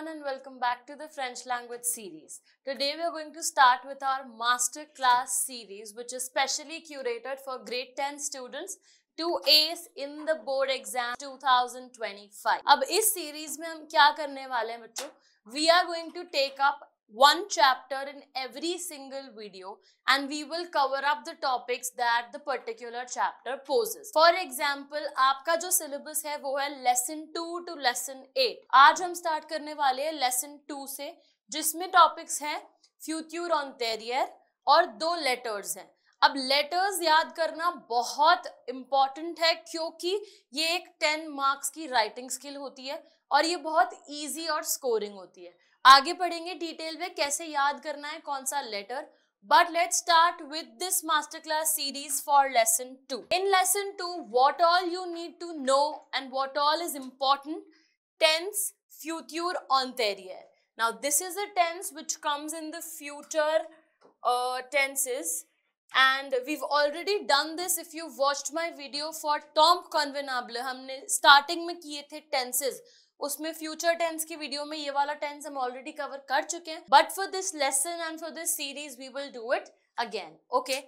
everyone and welcome back to the French language series. Today we are going to start with our master class series which is specially curated for grade 10 students to ace in the board exam 2025 Now in this series, हम क्या करने वाले हैं बच्चों one chapter in every single video and we will cover up the topics that the particular chapter poses. For example, aapka jo syllabus hai wo hai lesson 2 to lesson 8 aaj hum start karne wale हैं lesson 2 se jisme topics हैं future on terrier और दो letters हैं अब letters याद करना बहुत important है क्योंकि ये एक टेन मार्क्स की राइटिंग स्किल होती है और ये बहुत इजी और स्कोरिंग होती है आगे पढ़ेंगे डिटेल में कैसे याद करना है कौन सा letter but let start with this master class series for lesson two in lesson two what all you need to know and what all is important tense future anterior now this is a tense which comes in the future tenses and we already done this if you watch my video for टॉम कॉन्वेनाबल हमने starting में किए थे tenses उसमें future tense की video में ये वाला टेंस हम ऑलरेडी कवर कर चुके हैं but for this lesson and for this series we will do it again okay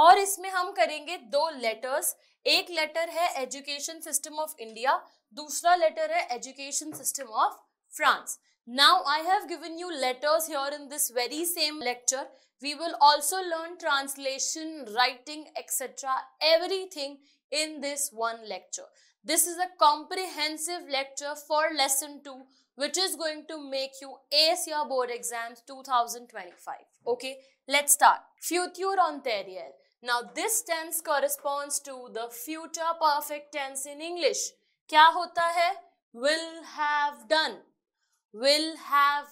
और इसमें हम करेंगे दो लेटर्स एक लेटर है एजुकेशन सिस्टम ऑफ इंडिया दूसरा लेटर है education system of France now I have given you letters here in this very same lecture we will also learn translation writing etcetera every in this one lecture This is a comprehensive lecture for lesson 2 which is going to make you ace your board exams 2025. Okay, let's start. Future on Now this tense corresponds to the future perfect tense in English. Kya hota hai? Will have done. Will have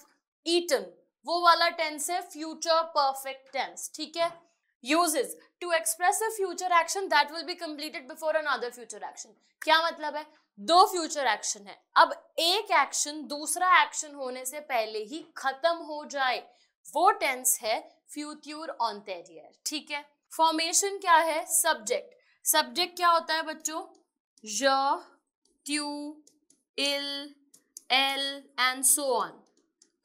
eaten. वो वाला tense है future perfect tense. ठीक है uses to express a future action that will be completed before another future action क्या मतलब है दो future action है अब एक एक्शन दूसरा एक्शन होने से पहले ही खत्म हो जाए वो टेंस है फ्यूचर ऑन ठीक है फॉर्मेशन क्या है सब्जेक्ट सब्जेक्ट क्या होता है बच्चों ज ट्यू इल एल एंड सो ऑन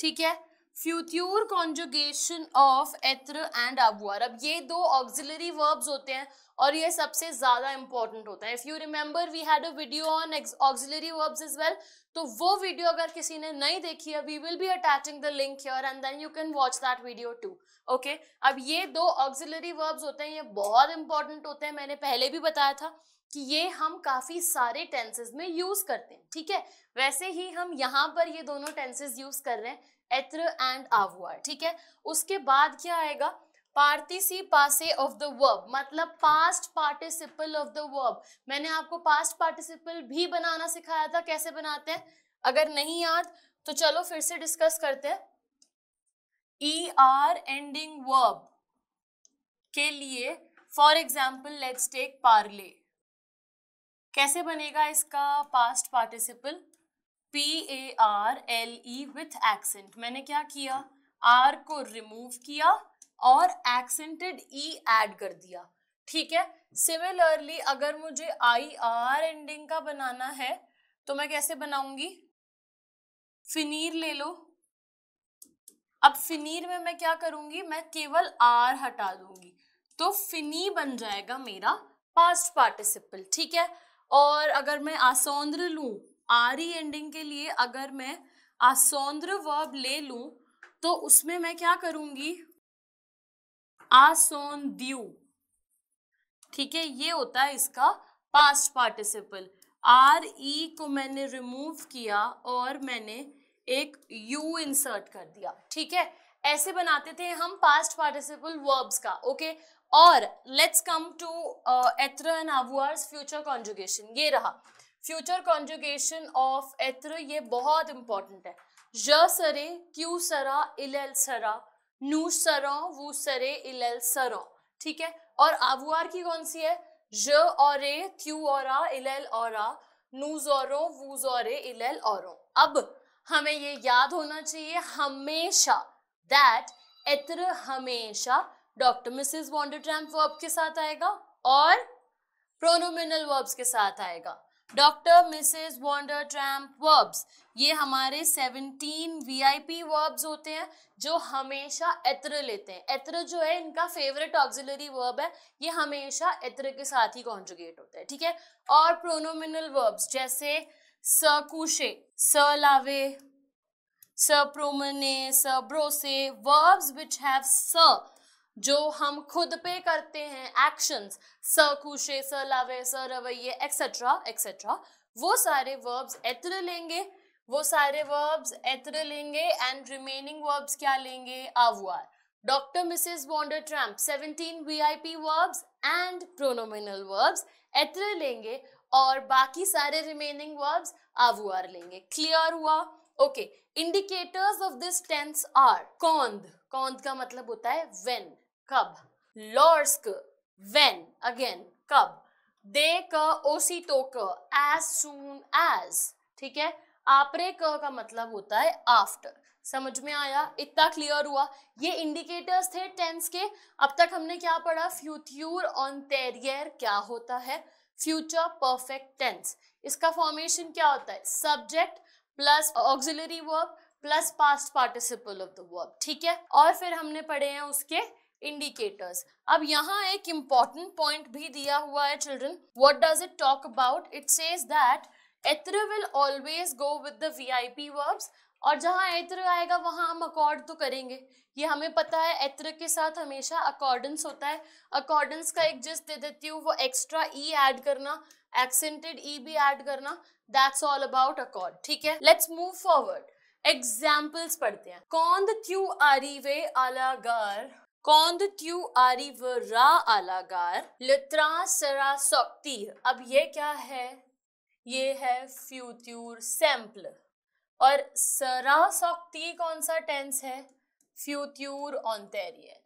ठीक है फ्यूट्यूर कॉन्जुगेशन ऑफ एत्र एंड अबुआर अब ये दो ऑक्सिलरी वर्ब्स होते हैं और ये सबसे ज़्यादा इंपॉर्टेंट होता है if you remember we had a video on auxiliary verbs as well तो वो वीडियो अगर किसी ने नहीं देखी है we will be attaching the link here and then you can watch that video too okay अब ये दो ऑक्सिलरी वर्ब्स होते हैं ये बहुत इंपॉर्टेंट होते हैं मैंने पहले भी बताया था कि ये हम काफ़ी सारे टेंसेस में यूज़ करते हैं ठीक है वैसे ही हम यहाँ पर ये दोनों टेंसेस यूज़ कर रहे हैं एत्र एंड आवुआर ठीक है उसके बाद क्या आएगा पासे ऑफ द वर्ब मतलब past participle of the verb मैंने आपको पास्ट पार्टिसिपल भी बनाना सिखाया था कैसे बनाते हैं अगर नहीं याद तो चलो फिर से डिस्कस करते हैं ई आर एंडिंग वर्ब के लिए फॉर एग्जाम्पल लेट्स टेक पार्ले कैसे बनेगा इसका past participle P A R L E with accent मैंने क्या किया आर को रिमूव किया और एक्सेंटेड ई एड कर दिया ठीक है सिमिलरली अगर मुझे आई आर एंडिंग का बनाना है तो मैं कैसे बनाऊंगी फिनीर ले लो अब फिनीर में मैं क्या करूंगी मैं केवल आर हटा दूंगी तो फिनी बन जाएगा मेरा पास्ट पार्टिसिपल ठीक है और अगर मैं आसौंद्र लू आर ई एंडिंग के लिए अगर मैं आसौंद्र वर्ब ले लू तो उसमें मैं क्या करूंगी आसोन दू ठीक है ये होता है इसका पास्ट पार्टिसिपल आर ई को मैंने रिमूव किया और मैंने एक यू इंसर्ट कर दिया ठीक है ऐसे बनाते थे हम पास्ट पार्टिसिपल वर्ब्स का ओके और लेट्स कम टू एत्र एंड आवर्स फ्यूचर कॉन्जुगेशन ये रहा फ्यूचर कॉन्जुगेशन ऑफ एथ्र ये बहुत इंपॉर्टेंट है ज सरे क्यू सरा इलेल सरा नू सरों वू सरे इल सरों ठीक है और आबुआर की कौन सी है ज और ए थ्यू और आ इल और आ नूज और वूज और इल और अब हमें ये याद होना चाहिए हमेशा दैट एत्र हमेशा डॉक्टर मिसेस ट्रैम्प वर्ब के साथ आएगा और प्रोनोमिनल वर्ब्स के साथ आएगा doctor Mrs Vandertramp verbs ये हमारे 17 वीआईपी वर्ब्स होते हैं जो हमेशा एत्र लेते हैं एत्र जो है इनका फेवरेट ऑक्सिलरी वर्ब है ये हमेशा एत्र के साथ ही कॉन्जुगेट होता है ठीक है और प्रोनोमिनल वर्ब्स जैसे स कुशे स लावे स प्रोमने स ब्रोसे वर्ब्स विच हैव स जो हम खुद पे करते हैं एक्शंस स खुशे स लावे स रवैये एक्सेट्रा एक्सेट्रा वो सारे वर्ब्स एत्र लेंगे वो सारे वर्ब्स एत्र लेंगे एंड रिमेनिंग वर्ब्स क्या लेंगे आवुआर doctor Mrs Vandertramp I P verbs and pronominal verbs एत्र लेंगे और बाकी सारे रिमेनिंग वर्ब्स आवुआर लेंगे क्लियर हुआ okay indicators of this tense are कौंद कौंद का मतलब होता है वेन कब लॉर्स्क वेन अगेन कब दे क ओसी तो क एज सून एज ठीक है आपरे क का मतलब होता है आफ्टर समझ में आया इतना क्लियर हुआ ये इंडिकेटर्स थे टेंस के अब तक हमने क्या पढ़ा फ्यूथ्यूर ऑन तेरियर क्या होता है फ्यूचर परफेक्ट टेंस इसका फॉर्मेशन क्या होता है subject plus auxiliary verb plus past participle of the verb ठीक है और फिर हमने पढ़े हैं उसके इंडिकेटर्स अब यहाँ एक इम्पॉर्टेंट पॉइंट भी दिया हुआ है children what does it talk about it says that एत्र will always go with the V I P verbs और जहाँ एत्र आएगा वहाँ हम अकॉर्ड तो करेंगे ये हमें पता है एत्र के साथ हमेशा अकॉर्डेंस होता है अकॉर्डेंस का एक जिस दे देती हूँ वो एक्स्ट्रा ई ऐड करना एक्सेंटेड ई e भी ऐड करना दैट्स ऑल अबाउट अकॉर्ड ठीक है लेट्स मूव फॉरवर्ड एग्जाम्पल्स पढ़ते हैं कौन क्यू आरी वे अलागार कौंद त्यू आरी व रा आलागार लित्रा सरा सौक्ति अब ये क्या है ये है फ्यूत्यूर सैम्पल और सरा सौक्ति कौन सा टेंस है फ्यूत्यूर ऑनतेरिय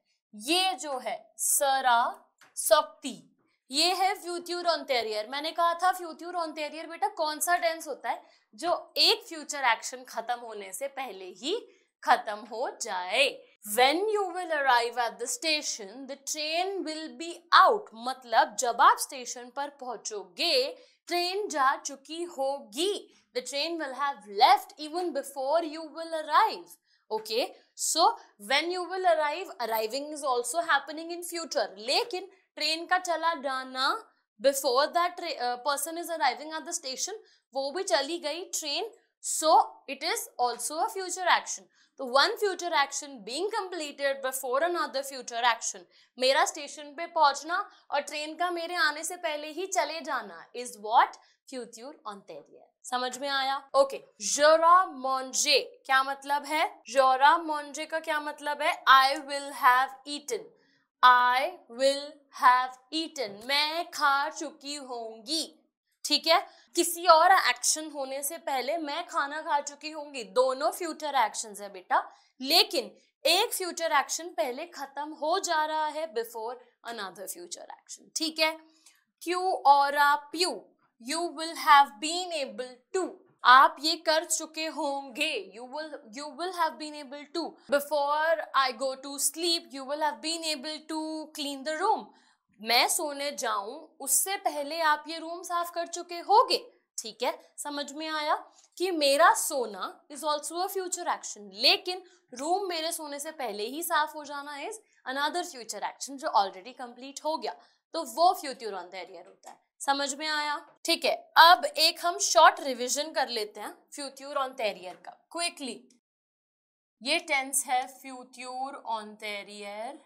ये जो है सरा सौक्ति ये है फ्यूत्यूर ऑनतेरियर मैंने कहा था फ्यूत्यूर ऑनतेरियर बेटा कौन सा टेंस होता है जो एक फ्यूचर एक्शन खत्म होने से पहले ही खत्म हो जाए When you will arrive at the station, the train will be out. मतलब जब आप स्टेशन पर पहुंचोगे ट्रेन जा चुकी होगी The train will have left even before you will arrive. okay so when you will arrive arriving is also happening in future लेकिन train का चला जाना before that uh, person is arriving at the station wo bhi chali gayi train So it is also a future action. तो one future action being completed before another future action. मेरा station पे पहुंचना और train का मेरे आने से पहले ही चले जाना is what future anterior. समझ में आया ओके जोरा मोन्जे क्या मतलब है जोरा मोन्जे का क्या मतलब है I will have eaten I will have eaten मैं खा चुकी होंगी ठीक है किसी और एक्शन होने से पहले मैं खाना खा चुकी होंगी दोनों फ्यूचर एक्शन है बेटा लेकिन एक फ्यूचर एक्शन पहले खत्म हो जा रहा है बिफोर अनदर फ्यूचर एक्शन ठीक है क्यू और आप you you will have been able to आप ये कर चुके होंगे you will you will have been able to before I go to sleep you will have been able to clean the room मैं सोने जाऊं उससे पहले आप ये रूम साफ कर चुके होगे ठीक है समझ में आया कि मेरा सोना is also a future action लेकिन रूम मेरे सोने से पहले ही साफ हो जाना इज अनदर फ्यूचर एक्शन जो ऑलरेडी कंप्लीट हो गया तो वो फ्यूचर ऑन द होता है समझ में आया ठीक है अब एक हम शॉर्ट रिविजन कर लेते हैं फ्यूचर ऑन टेरियर का क्विकली ये टेंस है फ्यूचर ऑन टेरियर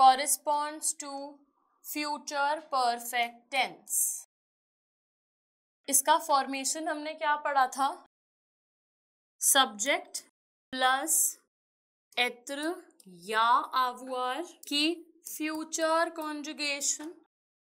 corresponds to future perfect tense इसका फॉर्मेशन हमने क्या पढ़ा था सब्जेक्ट प्लस एत्र या आवार की future conjugation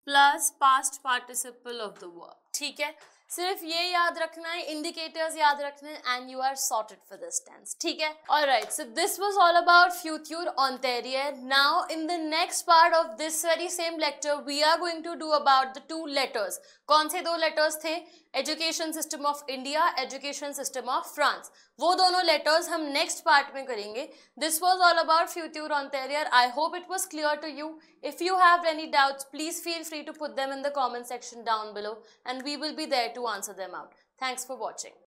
plus past participle of the verb ठीक है सिर्फ ये याद रखना है इंडिकेटर्स याद रखना है and you are sorted for this tense ठीक है और right so this was all about future ऑन तेरियर now in the next part of this very same lecture we are going to do about the two letters कौन से दो letters थे education system of India education system of France वो दोनों letters हम next part में करेंगे this was all about future ऑन terrier I hope it was clear to you if you have any doubts please feel free to put them in the comment section down below and we will be there to answer them out thanks for watching